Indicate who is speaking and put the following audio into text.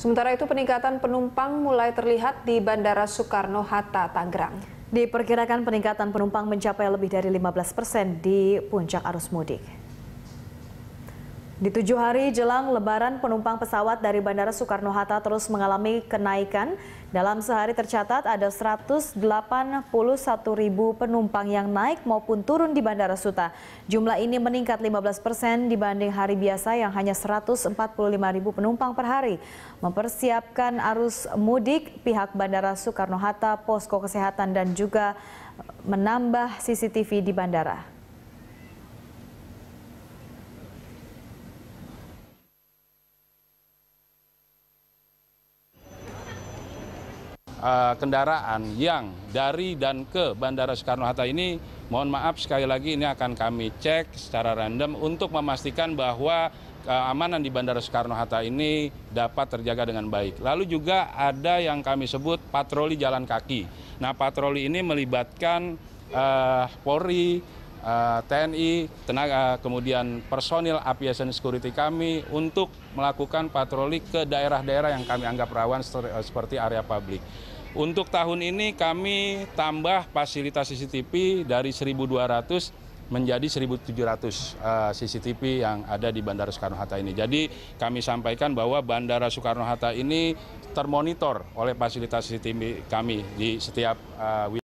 Speaker 1: Sementara itu peningkatan penumpang mulai terlihat di Bandara Soekarno-Hatta, Tangerang. Diperkirakan peningkatan penumpang mencapai lebih dari 15 persen di puncak arus mudik. Di tujuh hari jelang lebaran, penumpang pesawat dari Bandara Soekarno-Hatta terus mengalami kenaikan. Dalam sehari tercatat ada 181 ribu penumpang yang naik maupun turun di Bandara Suta. Jumlah ini meningkat 15 persen dibanding hari biasa yang hanya 145 ribu penumpang per hari. Mempersiapkan arus mudik, pihak Bandara Soekarno-Hatta, Posko Kesehatan dan juga menambah CCTV di bandara.
Speaker 2: Eh, kendaraan yang dari dan ke Bandara Soekarno-Hatta ini, mohon maaf sekali lagi ini akan kami cek secara random untuk memastikan bahwa eh, keamanan di Bandara Soekarno-Hatta ini dapat terjaga dengan baik. Lalu juga ada yang kami sebut patroli jalan kaki. Nah, patroli ini melibatkan uh, Polri, Eh, TNI, tenaga kemudian personil aviation security kami untuk melakukan patroli ke daerah-daerah yang kami anggap rawan eh, seperti area publik. Untuk tahun ini kami tambah fasilitas CCTV dari 1.200 menjadi 1.700 eh, CCTV yang ada di Bandara Soekarno-Hatta ini. Jadi kami sampaikan bahwa Bandara Soekarno-Hatta ini termonitor oleh fasilitas CCTV kami di setiap wilayah.